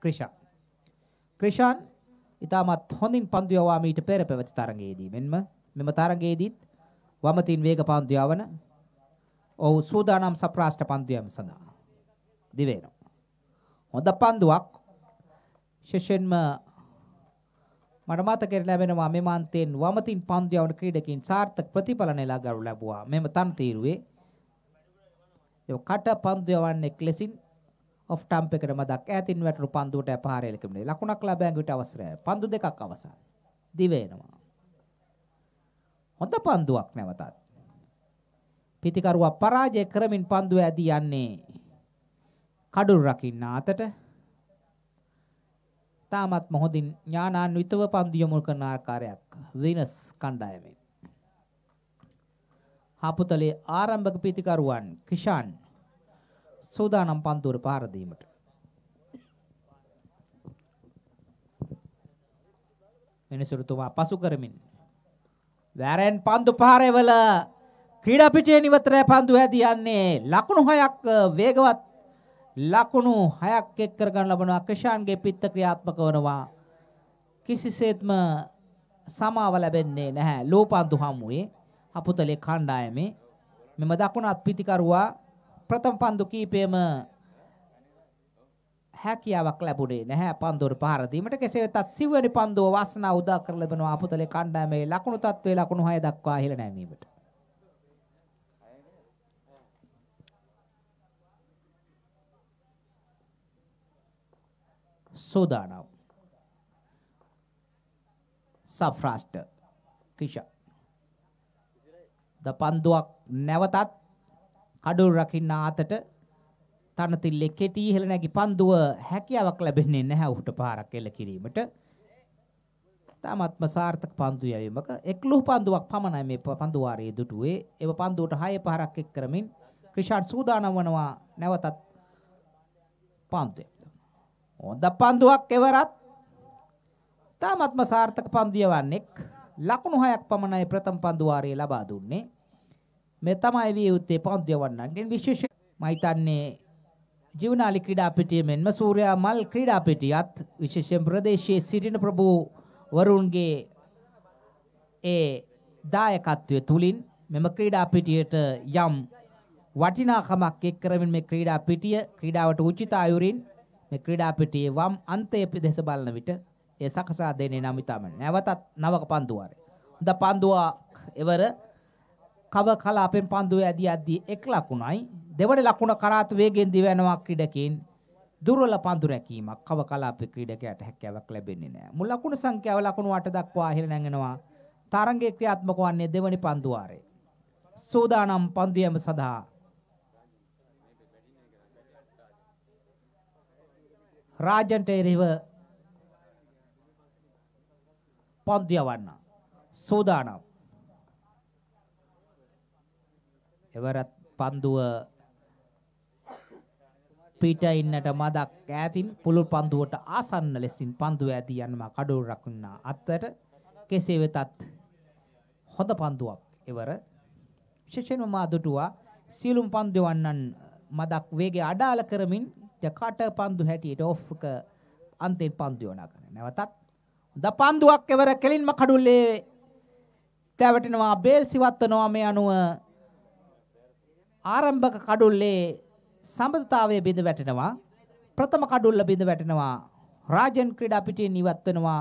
ක්‍රිෂාන්. ක්‍රිෂාන් ඉතාමත් හොඳින් පන්දු යවා මීට පෙර පැවති තරගයේදී මෙන්ම මෙම තරගයේදීත් වමතින් වේග පන්දු යවන ඔහු සූදානම් සප්‍රාෂ්ඨ පන්දු යාම සඳහා දිවෙනවා. හොඳ පන්දුවක් ශෂෙන්ම මට මතකෙර ලැබෙනවා මෙම අන්තයෙන් වමතින් පන්දු යවන ක්‍රීඩකයින් සාර්ථක ප්‍රතිඵලන ලබා ගන්න ලැබුවා. මෙම තන්තිරුවේ කට පන්දු යවන්නේ ලෙසින් ඔෆ් ටම්ප් එකට මදක් ඈතින් වැටුණු පන්දුවට අපහාරය ලැබුණේ. ලකුණක් ලැබෑඟ විට අවසරයි. පන්දු දෙකක් අවසන්. දිව වෙනවා. හොඳ පන්දුවක් නැවතත්. පිතිකරුවා පරාජය කරමින් පන්දුව ඇදී යන්නේ කඩුල් රකින්න අතට. තාමත් මොහොතින් ඥානාන්විතව පන්දු යොමු කරන ආකාරයක් විනස් කණ්ඩායමෙන්. හපුතලේ ආරම්භක පිතිකරුවන් කිෂාන් සෝදානම් පන්තුර පාර දීමට මිනිසුරුතුමා පසු කරමින් වැරෙන් පන්දු පාරේවල ක්‍රීඩා පිටියේ නිවතරේ පන්දු හැදී යන්නේ ලකුණු හයක් වේගවත් ලකුණු හයක් එක් කරගන්න ලබනවා ක්‍රිෂාන්ගේ පිත්ත ක්‍රියාත්මක වනවා කිසිසේත්ම සමාව ලැබෙන්නේ නැහැ ලෝපන්දු හමුවේ අපුතලේ කණ්ඩායමේ මෙම දකුණත් පිතිකරුවා ප්‍රථම පන්දු කීපයම හැකියාවක් ලැබුණේ නැහැ පන්දුර පහර දීමට කෙසේ වෙතත් සිවුවනි පන්දුව වාසනා උදා කර ලැබෙනවා අපතලේ කණ්ඩායමේ ලකුණු තත්ත්වයේ ලකුණු 6 දක්වා ඉහළ නැමීමට සෝදානම් සබ්‍රාස්ට කිෂා ද පන්දුවක් නැවතත් අඩුල් රකින්න ආතට තනතිල්ලේ කෙටි ඉහළ නැගි පන්දුව හැකියාවක් ලැබෙන්නේ නැහැ උහුට පාරක් එල්ල කිරීමට. තාමත්ම සාර්ථක පන්දු යැවීමක එක්ලුහු පන්දුවක් පමණයි මේ පන්දු වාරයේ දුටුවේ. ඒව පන්දුවට හය පාරක් එක් කරමින් ක්‍රිෂාන් සූදානම් වනවා නැවතත් පන්දුවේ. හොඳ පන්දුවක් එවරත් තාමත්ම සාර්ථක පන්දු යවන්නෙක් ලකුණු හයක් පමණයි ප්‍රථම පන්දු වාරයේ ලබා දුන්නේ. මේ තමයි විය යුත්තේ පන්දු යවන්නන්ගෙන් විශේෂ මම හිතන්නේ ජීවනාලි ක්‍රීඩා පිටියෙන්ම සූර්යා මල් ක්‍රීඩා පිටියත් විශේෂයෙන් ප්‍රදේශයේ සිටින ප්‍රභූ වරුන්ගේ ඒ දායකත්වය තුලින් මෙම ක්‍රීඩා පිටියට යම් වටිනාකමක් එක් කරමින් මේ ක්‍රීඩා පිටිය ක්‍රීඩාවට උචිත අයුරින් මේ ක්‍රීඩා පිටියේ වම් අන්තයේ දෙස බලන විට ඒ සකසා දෙන්නේ නම් ඉතාම නැවතත් නවක පන්දුවාරේ. හොඳ පන්දුවක් එවර කව කල අපෙන් පන්දුවේ ඇදී ඇදී එක් ලකුණයි දෙවන ලකුණ කරාත් වේගෙන් දිව යනවා ක්‍රීඩකෙන් දුර්වල පන්දු රැකීමක් කව කලාපේ ක්‍රීඩකයාට හැකියාවක් ලැබෙන්නේ නැහැ. මුල් ලකුණු සංඛ්‍යාව ලකුණු 8 දක්වා ඉහළ නැගෙනවා. තරඟයේ ක්‍රියාත්මක වන්නේ දෙවනි පන්දු වාරයේ. සෝදානම් පන්දු යෑම සඳහා රාජන්ට එරෙහිව පන්දු යවන්න. සෝදානම් එවරත් පන්දුව පිට ඉන්නට මදක් ඈතින් පුළුල් පන්දුවට ආසන්න ලෙසින් පන්දුව ඇදී යන්න මා කඩෝරක් වුණා. අත්තට කෙසේ වෙතත් හොඳ පන්දුවක් එවර විශේෂයෙන්ම මා දුටුවා සීලුම් පන්දු වන්නන් මදක් වේගය අඩාල කරමින් කට පන්දු හැටියට ඔෆ් එක අන්තිම පන්දු යොනා කරන. නැවතත් ද පන්දුවක් එවර කෙලින්ම කඩුල්ලේ තැවටෙනවා බේල් සිවත්වනවා මේ අනුව ආරම්භක කඩුල්ලේ සම්බන්ධතාවය බිඳ වැටෙනවා. ප්‍රථම කඩුල්ල බිඳ වැටෙනවා. රාජන් ක්‍රීඩා පිටින් ඉවත් වෙනවා.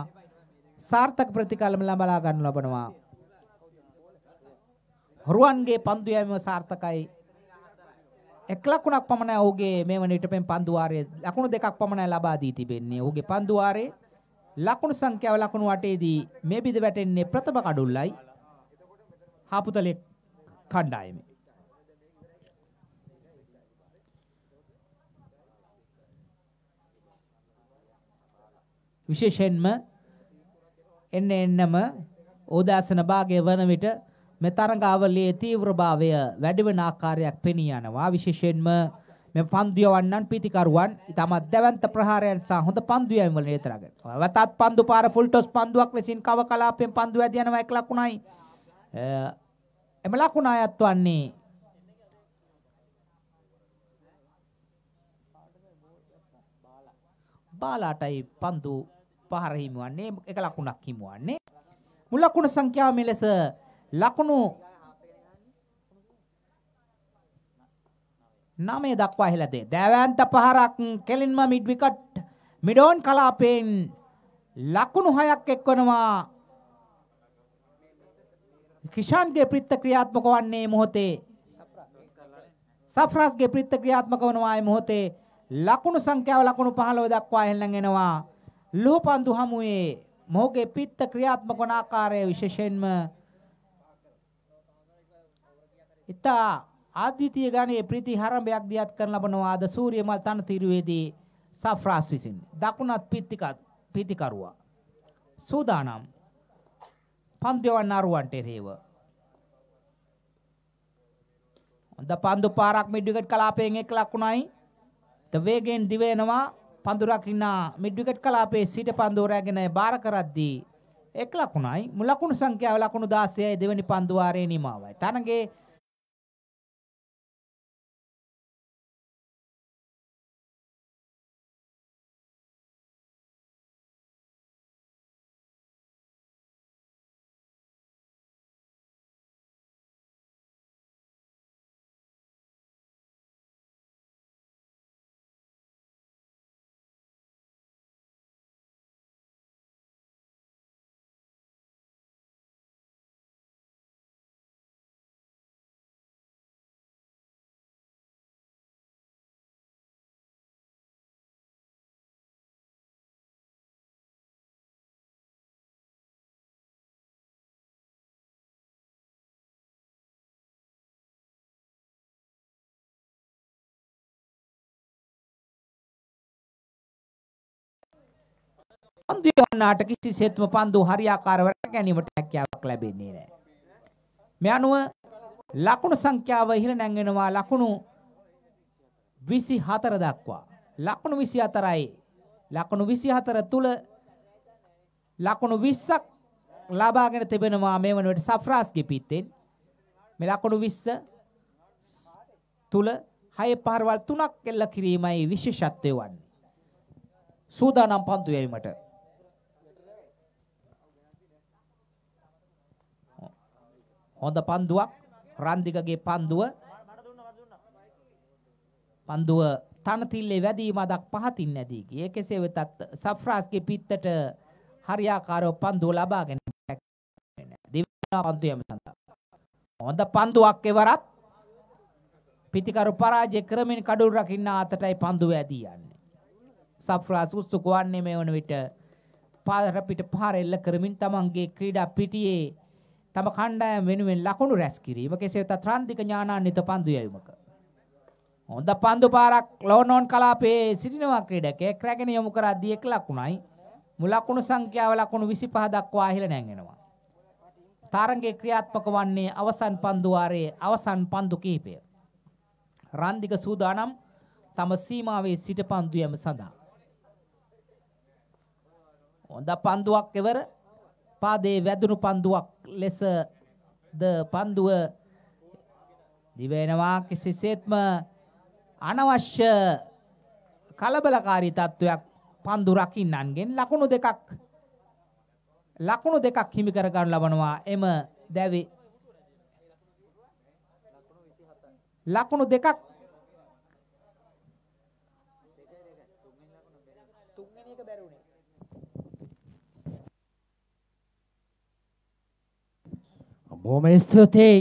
සාර්ථක ප්‍රතිකල්ම ලබා ගන්න ලබනවා. හරුවන්ගේ පන්දු යෑම සාර්ථකයි. එක් ලකුණක් පමණයි ඔහුගේ මේවන ඊටපෙන් පන්දු වාරයේ ලකුණු දෙකක් පමණයි ලබා දී තිබෙන්නේ. ඔහුගේ පන්දු වාරයේ ලකුණු සංඛ්‍යාව ලකුණු 8ේදී මේ බිඳ වැටෙන්නේ ප්‍රථම කඩුල්ලයි. හාපුතලේ කණ්ඩායමේ විශේෂයෙන්ම එන්න එන්නම ඕදාසන භාගය වන විට මේ තරඟාවලියේ තීව්‍රභාවය වැඩි වෙන ආකාරයක් පෙනී යනවා විශේෂයෙන්ම මේ පන්දු යවන්නන් පීතිකරුවන් ඉතමත් දැවන්ත ප්‍රහාරයන් සහ හොඳ පන්දු යැවීම වල නිරතවගෙන. වතත් පන්දු පාර ෆුල් ටොස් පන්දුවක් ලෙසින් කව කලාපයෙන් පන්දු ඇද යනවා එක් ලකුණයි. එම ලකුණ අයත් වන්නේ බාලාටයි පන්දු පහර හිමුවන්නේ එක ලකුණක් හිමුවන්නේ මුල් ලකුණු සංඛ්‍යාව මෙලෙස ලකුණු 9 දක්වා ඉහළ දේ. දෑවැන්ත පහරක් කෙලින්ම මිඩ් විකට් මිඩෝන් කලාපයෙන් ලකුණු 6ක් එක්වනවා. කිෂාන්ගේ ප්‍රිත්ත ක්‍රියාත්මක වන්නේ මොහොතේ සෆ්රාස්ගේ ප්‍රිත්ත ක්‍රියාත්මක වනවා මොහොතේ ලකුණු සංඛ්‍යාව ලකුණු 15 දක්වා ඉහළින් එනවා. ලෝපන්දු හමුවේ මොහුගේ පිත්ත ක්‍රියාත්මක වන ආකාරය විශේෂයෙන්ම ඉතා ආද්විතීය ගණයේ ප්‍රීති හරඹයක් දියත් කරන ලබනවා අද සූර්යමල් තනතිරුවේදී සෆ්‍රාස් විසින් දකුණත් පිත්තිකත් පිතිකරුවා සූදානම් පන්දිවන් නරුවන්ට එරේව හොඳ පන්දු පාරක් මිඩ් විකට් කලාපයෙන් එක් ලකුණයි ද වේගෙන් දිවෙනවා පඳුරක් ඉන්නා මිඩ් විකට් කලාපයේ සිට පන්දෝරාගෙන බාර කරද්දී එක් ලකුණයි මුලකුණු සංඛ්‍යාව ලකුණු 16යි දෙවෙනි පන්දුවාරයේ නිමාවයි. තරඟේ පන්දු යවන්නාට කිසිසේත්ම පන්දු හරියාකාරව ගැනීමට හැකියාවක් ලැබෙන්නේ නැහැ. මේ අනුව ලකුණු සංඛ්‍යාව ඉහළ නැංගෙනවා ලකුණු 24 දක්වා. ලකුණු 24යි. ලකුණු 24 තුල ලකුණු 20ක් ලබාගෙන තිබෙනවා මේ වන විට සෆ්රාස්ගේ පිටෙන්. මේ ලකුණු 20 තුල හය පාරවල් තුනක් එල්ල කිරීමයි විශේෂත්වය වන්නේ. සූදානම් පන්තු යැවීමට හොඳ පන්දුවක් රන්දිකගේ පන්දුව පන්දුව තනතිල්ලේ වැදීම අදක් පහතින් නැදී ගිය. ඒ කෙසේ වෙතත් සෆ්රාස්ගේ පිත්තට හරියාකාරව පන්දුව ලබාගෙන දිවනා පන්තියම සඳහා. හොඳ පන්දුවක් එවරත් පිතිකරු පරාජය ක්‍රමෙන් කඩුල් රකින්න අතටයි පන්දුව ඇදී යන්නේ. සෆ්රාස් උත්සුක වන්නේ මේ වන විට පාර පිට පාර එල්ල කරමින් තමන්ගේ ක්‍රීඩා පිටියේ තම කණ්ඩායම වෙනුවෙන් ලකුණු රැස් කිරීම කෙසේ වෙතත් ත්‍රාන්තික ඥානාන්විත පන්දු යැවීමක හොඳ පන්දු පාරක් ලෝනෝන් කලාපයේ සිටිනවා ක්‍රීඩකයෙක් රැගෙන යොමු කරද්දී එක් ලකුණයි මුල ලකුණු සංඛ්‍යාව ලකුණු 25 දක්වා ඉහළ නැංගෙනවා තරඟයේ ක්‍රියාත්මක වන්නේ අවසන් පන්දු වාරයේ අවසන් පන්දු කිහිපය රන්දික සූදානම් තම සීමාවේ සිට පන්දු යෑම සඳහා හොඳ පන්දුවක් එවර පාදයේ වැදුණු පන්දුවක් ලෙස ද පන්දුව දිවෙනවා කිසිසේත්ම අනවශ්‍ය කලබලකාරී තත්වයක් පන්දු රකින්නන්ගෙන් ලකුණු දෙකක් ලකුණු දෙකක් හිමි කර ගන්න ලබනවා එම දැවේ ලකුණු දෙකක් බොහොම ස්තුතියි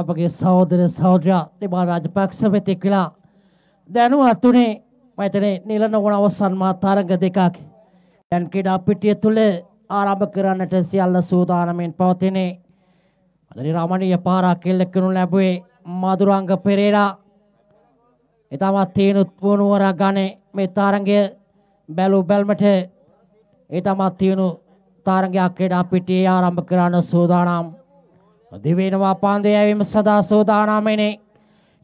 අපගේ සහෝදර සහෝදරයා දෙමා රාජපක්ෂ වෙතෙක් වෙලා දැනුවත් උනේ මතනේ නිල නොවන අවසන් මා තරඟ දෙකක් දැන් ක්‍රීඩා පිටිය තුල ආරම්භ කරන්නට සියල්ල සූදානමින් පවතිනේ අදරි රමණීය පාරක් එල්ලකනු ලැබුවේ මధుරංග පෙරේරා ඊටමත් තීනුත් වුණුවර ගණේ මේ තරඟය බැලු බැල්මට ඊටමත් තීනුත් තරගයක් ක්‍රීඩා පිටියේ ආරම්භ කරන්න සූදානම්. දිවෙනවා පන්දු යැවීම සදා සූදානම් එනේ.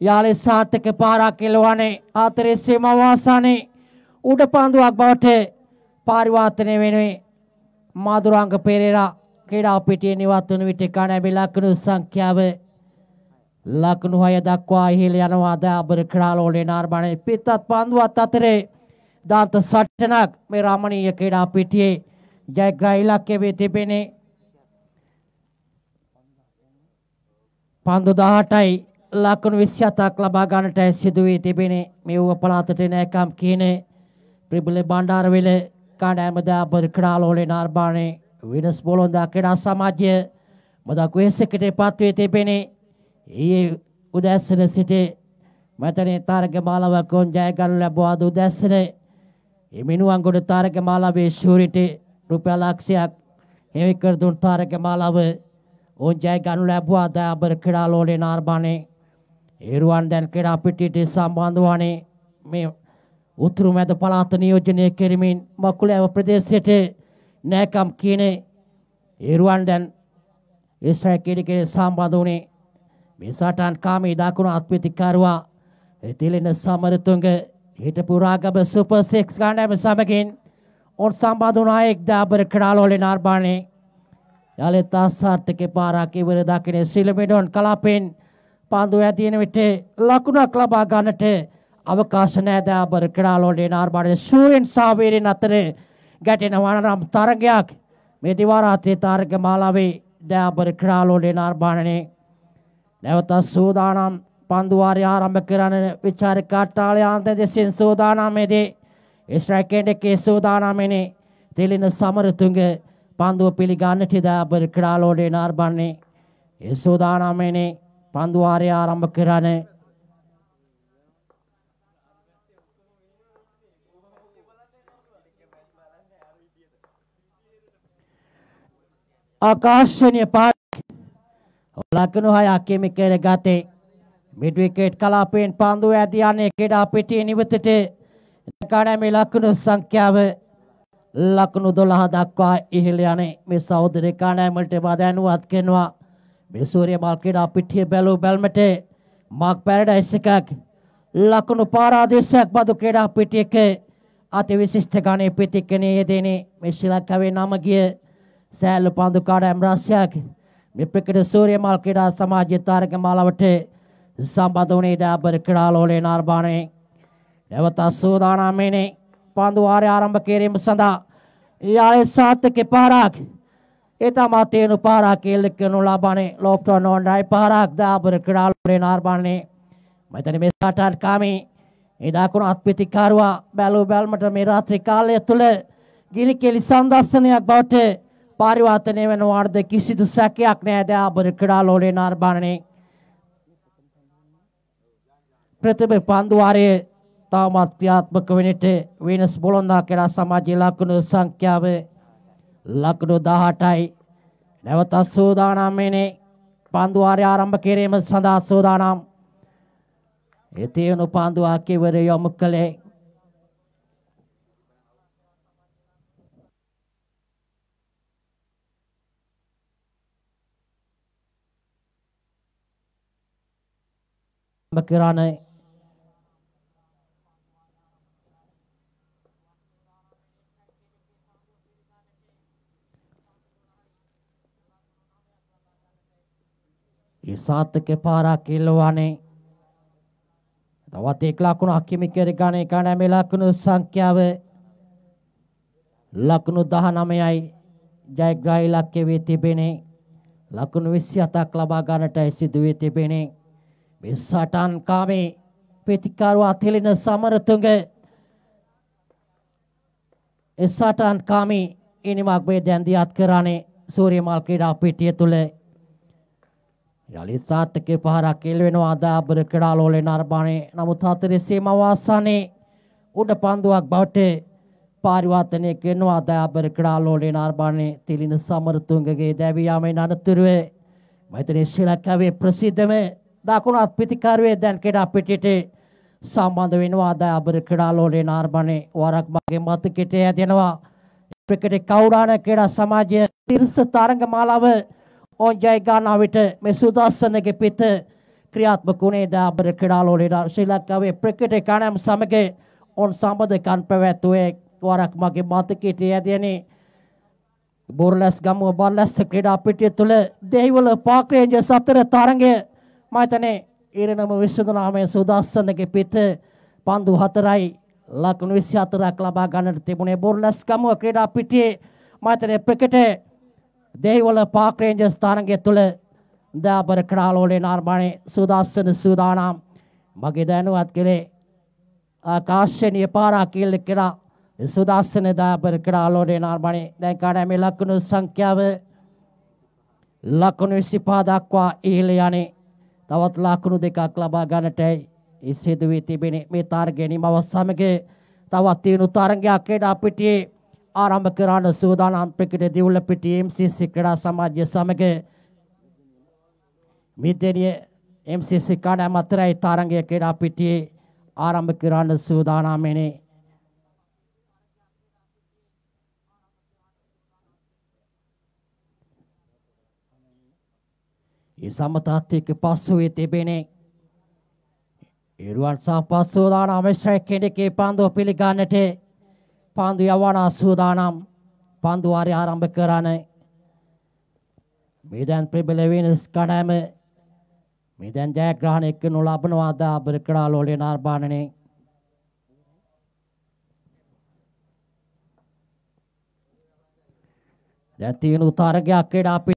යාලේ සාතක පාරක් එළවන්නේ ආතරේ සීමාව වාසනේ උඩ පන්දුවක් බවට පරිවර්තනය වෙනුයි. මාදුරංග පෙරේරා ක්‍රීඩා පිටියේ නිවත් වන විට කණැබි ලකුණු සංඛ්‍යාව ලකුණු 6 දක්වා ඉහළ යනවා ද අබර ක්‍රාලෝලේ නාර්බණේ පිටත් පන්දුවත් අතරේ දාන්ත සටනක් මේ රමණීය ක්‍රීඩා පිටියේ ජයග්‍රහ ඉලක්කය වේ තිබෙන්නේ 5018යි ලකුණු 27ක් ලබා ගන්නට සිදු වී තිබෙන්නේ මෙවුව පළාතට නෑකම් කියන ප්‍රබල බණ්ඩාරවිල කාණෑමදා බර්කඩාලෝලේ නාර්බානේ වෙනස් බොලොන්දා ක්‍රීඩා සමාජය මදක් වෙහෙසකට පත් වී තිබෙන්නේ ඊයේ උදැසන සිට මෙතනේ තාරක මාලාව කොන් ජයගනු ලැබුවා උදැසන එමිනුවන්ගොඩ තාරක මාලාවේ ශූරිටේ රුපියල් ලක්ෂයක් හිමි කර දුන් තාරක මාලාව ඔවුන් ජය ගනු ලැබුවා දයාබර ක්‍රීඩා ලෝලේ නාර්බානේ ඒරුවන් දැන් ක්‍රීඩා පිටියට සම්බන්ධ වන්නේ මේ උතුරු මැද පළාත නියෝජනය කිරීමෙන් මකුලෑව ප්‍රදේශයට නෑකම් කියන ඒරුවන් දැන් ඉස්රායිල් කීඩකේ සම්බන්ධ වුණේ මේ සටන් කාමී දකුණු අත්පිටිකරුවා එතිලෙන සමරතුංග හිටපු රාගබ සුපර් 6 ගානම සමගින් और संपादना एकदा बरकराल होले नारबाने යාලේ තාස්සාර්ථකේ පාරක් ඉවර දකින සිලමිඩොන් කලාපෙන් පාඳු ඇතින විට ලකුණක් ලබා ගන්නට අවකාශ නැදා බරකඩාල වලේ නාර්බාඩේ සූරෙන් සාවේරෙන් අතර ගැටෙන වනරම් තරගයක් මේ දිවාරාත්‍රී තරග මාලාවේ දා බරකඩාල වලේ නාර්බාණනේ නැවත සූදානම් පන්දු වාරය ආරම්භ කරන විචාරක කාටාලේ ආන්ත දෙසින් සූදානම් මේදී ఇస్రాకేండకే సోదానామేనే తెలియని సమరతుంగ పందువ పిలిగాన్నటిదా బరికడాలోడే నార్బాన్ని యశోదానామేనే పందువారే ఆరంభకిరానే ආකාශනය පාට ලක්කනු හය අකෙමි කර ගතේ මිඩ්විකේට් කලාපයෙන් පන්දුව ඇති යන්නේ කෙඩා පිටිය නිවතට කාඩෑමේ ලකුණු සංඛ්‍යාව ලකුණු 12 දක්වා ඉහළ යන්නේ මේ සහෝදර කාණෑමලට බදනුවත් කරනවා මේ සූර්ය මල් ක්‍රීඩා පිටියේ බැලූ බැල්මට මාක් පැරඩයිස් එකක් ලකුණු පාරාදේශයක් බදු ක්‍රීඩා පිටියක අති විශිෂ්ට ගණේ පිටිකනේ යෙදෙන්නේ මේ ශ්‍රී ලංකාවේ නම ගිය සෑල්ලු පන්දු කාඩෑම් රාශියක් මේ ප්‍රකට සූර්ය මල් ක්‍රීඩා සමාජයේ තාරක මාලාවට සම්බන්ධ වුණේ දාබර ක්‍රීඩා ලෝලේ නාර්බානේ නැවත අස්සෝදානම්මේනේ පාන්දු වාරය ආරම්භ කිරීම සඳහා යායේ සාත්ක පාරක් ඒ තමා තේනු පාරක් එල්ලෙක් කරනු ලබන්නේ ලොප්ටෝන් ඕන්ඩයි පාරක් දාපර ක්‍රීඩාලුරේ නාර්බන්නේ මෙතන මේ සටහන් කාමී ඒ දකුණු අත්පිතිකාරුවා බැලූ බැල්මට මේ රාත්‍රී කාලය තුළ ගිනි කෙලි සම්දර්ශනයක් බවට පරිවර්තනය වෙන වාර්ද කිසිදු සැකයක් නෑ දාපර ක්‍රීඩාලුරේ නාර්බන්නේ ප්‍රතිබ පන්දු වාරයේ තවමත් ක්‍රියාත්මක වෙනට වෙනස් බොළොන්දා කෙනා සමාජයේ ලකුණු සංඛ්‍යාව ලකුණු 18යි නැවත සෝදානම් වෙන්නේ පන්දු වාරය ආරම්භ කිරීම සඳහා සෝදානම් එතේනු පන්දු ආකේවර යොමු කළේ කරන්නේ සාතක පාරක් ඉල්ලවනේ. තවත් එක් ලකුණු අකිමි කෙරේ ගණේ කණ මේ ලකුණු සංඛ්‍යාව ලකුණු 19යි ජයග්‍රාහී ඉලක්කය වී තිබෙනේ. ලකුණු 27ක් ලබා ගන්නටයි සිදු වී තිබෙනේ. මේ සටන් කාමේ ප්‍රතිකාරව අතෙලින සමරතුංග ඒ සටන් කාමේ ඉනිමක් මේ දැන් දියත් කරානේ සූර්යමාල් ක්‍රීඩා පිටිය තුල යළි සාත්තකේ පහරක් එල් වෙනවා අදාබර කඩා ලෝලේ නර්බානේ නමුත් හතරෙසේම අවසානයේ උඩ පන්දුවක් බවට පාරිවර්තනය කරනවා අදාබර කඩා ලෝලේ නර්බානේ තිලින සමරතුංගගේ දැවියාමෙන් අනතුරුව මෛත්‍රී ශ්‍රීලංකාවේ ප්‍රසිද්ධම දකුණු අත්පිටිකාරයේ දැන් කඩා පිටිට සම්බන්ධ වෙනවා අදාබර කඩා ලෝලේ නර්බානේ වරක් මගේ මතකෙට යදෙනවා ක්‍රිකට් කවුරාණ ක්‍රීඩා සමාජයේ තිරස තරඟ මාලාව ඕ ජයගානාවට මේ සුදස්සනගේ පිත ක්‍රියාත්මක වුණේ ද අපර ක්‍රඩාලෝලට ශ්‍රී ලංකාවේ ප්‍රකට කණම් සමග ඔන් සම්බධකන් පැවැත්තුවේ වරක් මගේ මතකීට ඇදයනේ බොරලස් ගම්ම බල්ලස්ස ක්‍රඩා පිටිය තුළ දෙහිවල පාක්‍රේජ සතර තරගය මතනේ ඉරණම විශ්වදනාමය සුදස්සනගේ පිත පන්දු හතරයි ලකුණු විසි අතරක් ලබා ගන්නට තිබුණේ බොරලස් ගම්ම ක්‍රඩා පිටියේ මතනේ ප්‍රකට දේවල පාක් රේන්ජර් ස්ථානකය තුළ දාබර කඩාලෝලේ නිර්මාණයේ සූදාස්සන සූදානම් මගේ දැනුවත් කලේ ආකාශනීය පාරා කියලා කියලා සූදාස්සන දාබර කඩාලෝලේ නිර්මාණයේ දැන් කාණෑ මේ ලකුණු සංඛ්‍යාව ලකුණු 25 දක්වා ඉහළ යන්නේ තවත් ලකුණු දෙකක් ලබා ගන්නටයි සිදු වී තිබෙන මේ තරගය නිමව සමග තවත් තියෙන තරගයක් අපිට ආරම්භ කරන සූදානම් පිටේ දිවුල පිටියේ MCC ක්‍රීඩා සමාජය සමග මිදෙනිය MCC කඩ මතරයි තරංගය ක්‍රීඩා පිටියේ ආරම්භ කරන සූදානම්නේ ඒ සමතාත්වයක පස්සුවේ තිබෙනේ ඉරුවන් සහ පස්සෝදාන අවශ්‍ය කෙනෙක්ගේ පන්දුව පිළිගන්නට පාන්දු යවන සූදානම් පාන්දු වාරය ආරම්භ කරන්නේ මේ දැන් ප්‍රබල වෙන ස්කඩම මේ දැන් ජයග්‍රහණ එක්ක නොලබනවා අදා බරකඩාලෝලේ නාර්බාණනේ දැන් තියෙන උතරගයක් එඩ අපි